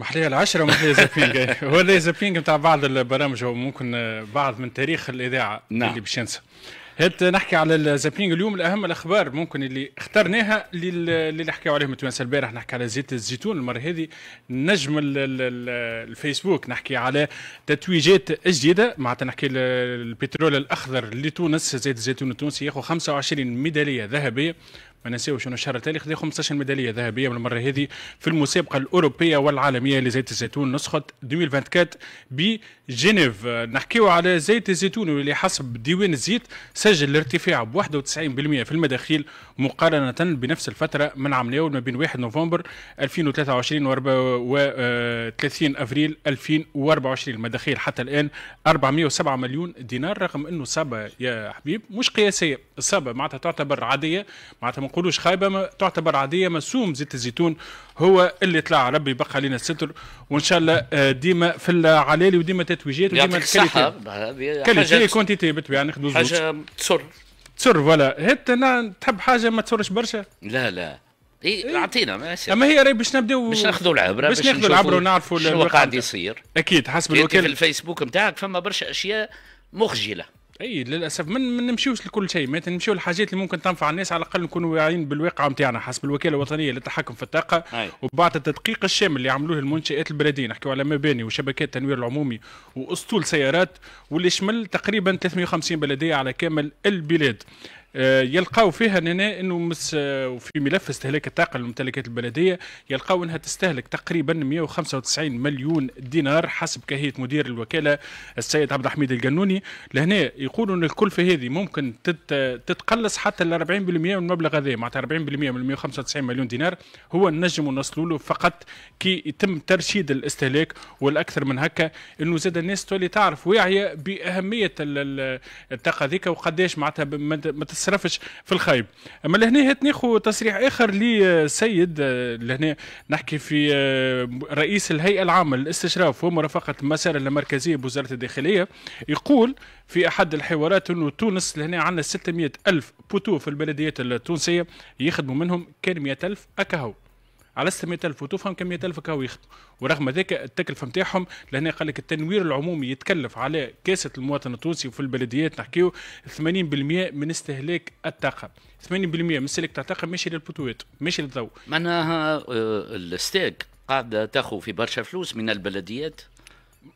محليه العشره ومحليه زابينغ ولا زابينغ نتاع بعض البرامج وممكن بعض من تاريخ الاذاعه نعم. اللي باش ينسى هات نحكي على الزابينغ اليوم الاهم الاخبار ممكن اللي اخترناها اللي حكاو عليهم التوانسه البارح نحكي على زيت الزيتون المره هذه نجم الفيسبوك نحكي على تتويجات جديده معناتها نحكي البترول الاخضر لتونس زيت الزيتون التونسي ياخذ 25 ميداليه ذهبيه ما ننساوش انه الشهر التالي خذا 15 ميداليه ذهبيه من المره هذه في المسابقه الاوروبيه والعالميه لزيت الزيتون نسخه 2024 بجنيف نحكيو على زيت الزيتون واللي حسب ديوان الزيت سجل ارتفاع ب 91% في المداخيل مقارنه بنفس الفتره من عام ما بين 1 نوفمبر 2023 و 30 افريل 2024 المداخيل حتى الان 407 مليون دينار رغم انه صابه يا حبيب مش قياسيه الصابه معناتها تعتبر عاديه معناتها نقولوش خايبه ما تعتبر عاديه مسوم زيت الزيتون هو اللي طلع ربي يبقى علينا الستر وان شاء الله آه، ديما في العلالي وديما تتويجات وديما الكاليتي كاليتي كونتيتي بالطبيعه زوج حاجه تسر تسر فوالا هات تحب حاجه ما تسرش برشا لا لا اي إيه. اعطينا ماشي اما هي راهي باش نبداو باش ناخذوا العبره باش ناخذوا العبره ونعرفوا شنو قاعد يصير اكيد حسب الوكاله في الفيسبوك نتاعك فما برشا اشياء مخجله اي للاسف من ما نمشيوش لكل شيء ما نمشيو للحاجات اللي ممكن تنفع الناس على الاقل نكونوا واعيين بالواقع نتاعنا حسب الوكاله الوطنيه للتحكم في الطاقه وبعد التدقيق الشامل اللي عملوه المنشات البلديه نحكيو على مباني وشبكات التنوير العمومي واسطول سيارات واللي شمل تقريبا 350 بلديه على كامل البلاد آه، يلقاو فيها اننا انه مس آه، في ملف استهلاك الطاقه للممتلكات البلديه يلقاو انها تستهلك تقريبا 195 مليون دينار حسب كهيه مدير الوكاله السيد عبد الحميد القنوني لهنا يقولوا ان الكلفه هذه ممكن تتقلص حتى ل 40% من المبلغ هذا معناتها 40% من 195 مليون دينار هو نجم نوصلوا له فقط كي يتم ترشيد الاستهلاك والاكثر من هكا انه زاد الناس تولي تعرف واعيه باهميه الطاقه ذيك وقداش معناتها ما تصرفش في الخايب اما لهنا هات تصريح اخر لسيد آه، لهنا نحكي في آه، رئيس الهيئه العامه للاستشراف ومرافقه المسار المركزيه بوزاره الداخليه يقول في احد الحوارات انه تونس لهنا عندنا 600 الف بوتو في البلديات التونسيه يخدموا منهم كان 100 الف اكهو على 600000 وتفهم كم 100000 كاو يخدم ورغم ذلك التكلفه نتاعهم لهنا قال لك التنوير العمومي يتكلف على كاسه المواطن التونسي وفي البلديات نحكيو 80% من استهلاك الطاقه 80% من استهلاك الطاقه ماشي للبوتوات ماشي للضوء معناها آه، الستاك قاعده تاخذ في برشا فلوس من البلديات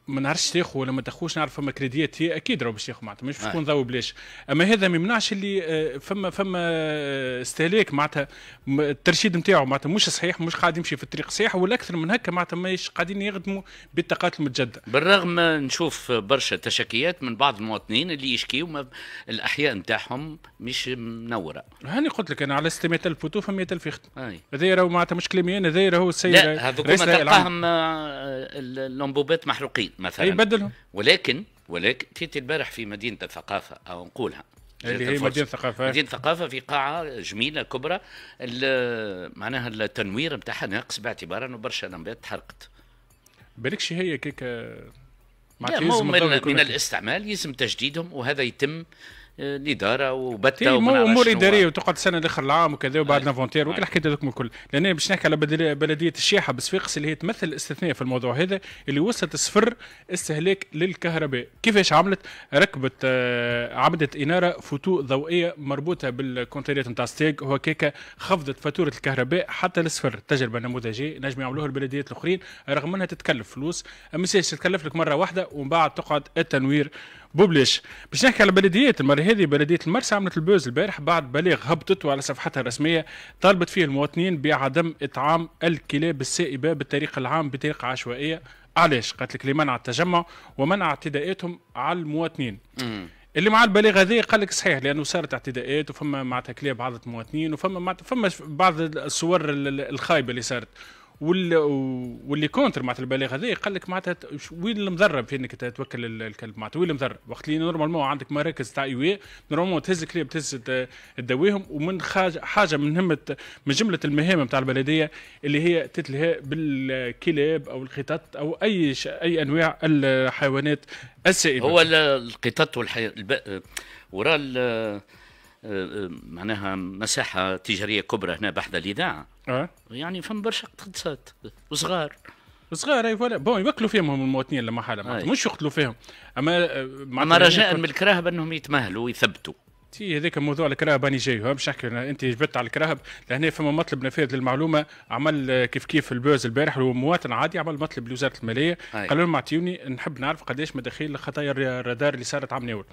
ما نعرفش تاخو ولا ما تاخوش نعرف فما كريديات هي اكيد راهو باش ياخو معناتها مش باش آه. تكون ضو بلاش اما هذا ما يمنعش اللي آه، فما فما آه، استهلاك معناتها الترشيد نتاعو معناتها مش صحيح مش قاعد يمشي في الطريق الصحيح والاكثر من هكا معناتها ماهيش قاعدين يخدموا بالطاقات المتجدده بالرغم نشوف برشا تشكيات من بعض المواطنين اللي يشكيوا الاحياء نتاعهم مش منوره هاني قلت لك انا على 600000 فوتو ف 100000 يخدم هذايا راهو معناتها مش كلامي انا هذايا راهو السيد لا هذوك تلقاهم اللمبوبات محروقه الرقيق مثلا بدلهم ولكن ولكن جيت البارح في مدينه الثقافه او نقولها اللي هي مدينه ثقافه مدينه ثقافه في قاعه جميله كبرى معناها التنوير نتاعها ناقص باعتبار انه برشا لمبات تحرقت بالكش هي كيك ما من, من الاستعمال يلزم تجديدهم وهذا يتم الاداره وبتا امور اداريه وتقعد سنه لاخر العام وكذا وبعد نفونتير وكل الحكايات هذوك الكل لان باش نحكي على بلديه الشيحه بصفيقس اللي هي تمثل الاستثناء في الموضوع هذا اللي وصلت صفر استهلاك للكهرباء كيفاش عملت ركبت آه عمدت اناره فتوء ضوئيه مربوطه بالكونتيرات نتاع ستيك وهكاك خفضت فاتوره الكهرباء حتى لصفر تجربه نموذجيه نجم يعملوها البلديات الاخرين رغم انها تتكلف فلوس اما تتكلف لك مره واحده ومن بعد تقعد التنوير ببلاش باش نحكي على البلديات المره هذه بلديه المرسى عملت البوز البارح بعد بلاغ هبطته على صفحتها الرسميه طالبت فيه المواطنين بعدم اطعام الكلاب السائبه بالطريق العام بطريقه عشوائيه علاش قالت لك لمنع التجمع ومنع اعتداءاتهم على المواطنين اللي مع البلاغ هذه قال لك صحيح لانه صارت اعتداءات وفما معناتها كلاب بعض المواطنين وفما معناتها فما بعض الصور الخايبه اللي صارت وال... واللي كونتر معناتها البلاغ هذا قال لك معناتها وين المضرب في انك تتوكل الكلب معناتها وين المضرب وقت اللي نورمالمون عندك مراكز تاع اي نورمالمون تهز الكلاب تهز تداويهم ومن حاجه من همه من جمله المهام نتاع البلديه اللي هي تتلهى بالكلاب او القطط او اي ش... اي انواع الحيوانات السائله هو القطط والحي... الب... وراء ال... آه، آه، معناها مساحه تجاريه كبرى هنا بحذا الاذاعه اه يعني فم برشا اقتصاد وصغار صغار اي فوالا بون يوكلوا فيهم المواطنين لما حاله مش يقتلوا فيهم اما آه، اما يعني رجاء من الكراهب انهم يتمهلوا ويثبتوا تي هذاك موضوع الكراهب راني جاي مش نحكي انت جبت على الكراهب لهنا فما مطلب نفاذ للمعلومه عمل آه، كيف كيف البوز البارح هو مواطن عادي عمل مطلب لوزاره الماليه قالوا لهم اعطيوني نحب نعرف قداش مداخيل خطايا الرادار اللي صارت عام ناول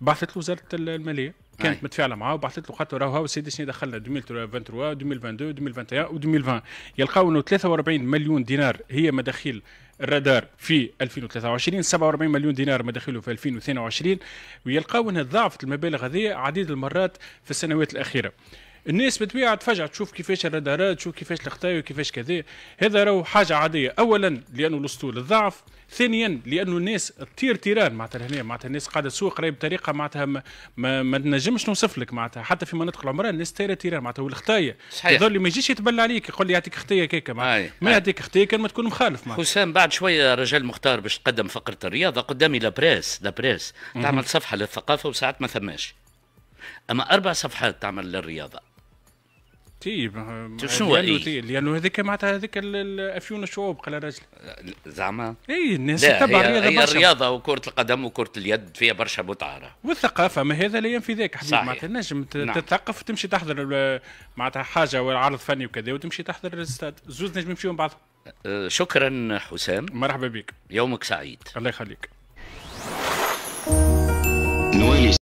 بعثت له وزاره الماليه كانت أي. متفاعله معاه وبعثت له خاطر راهو السيد شنو دخلنا 2023 2022 2021 و 2020 يلقاو انه 43 مليون دينار هي مداخيل الرادار في 2023 47 مليون دينار مداخله في 2022 ويلقاو انها ضاعفت المبالغ هذه عديد المرات في السنوات الاخيره الناس بتبيع تفجع تشوف كيفاش الرادارات تشوف كيفاش الخطايا وكيفاش كذا هذا راهو حاجه عاديه اولا لانه الاسطول الضعف ثانيا لانه الناس تطير تيران معناتها هنا معناتها الناس قاعده تسوق راهي بطريقه معناتها ما, ما, ما تنجمش نوصف لك معناتها حتى في مناطق العمران الناس تايرة تيران معناتها والخطايا اللي ما يجيش يتبلى عليك يقول لي يعطيك خطيه كيكة ما يعطيك خطيه كان ما تكون مخالف معناتها حسام بعد شويه رجال مختار باش تقدم فقره الرياضه قدامي لابريس لابريس تعمل صفحه للثقافه وساعات ما ثماش اما اربع صفحات تعمل للرياضه تي شنو هي؟ لانه هذيك معناتها هذيك افيون الشعوب قال الرجل زعما اي الناس تتبع الرياضه هي الرياضه وكره القدم وكره اليد فيها برشا متعه والثقافه ما هذا لا ينفي ذاك حبيبي معناتها نجم نعم. تتثقف وتمشي تحضر معناتها حاجه وعرض فني وكذا وتمشي تحضر الاستاد زوز نجم يمشيو بعضهم أه، شكرا حسام مرحبا بك يومك سعيد الله يخليك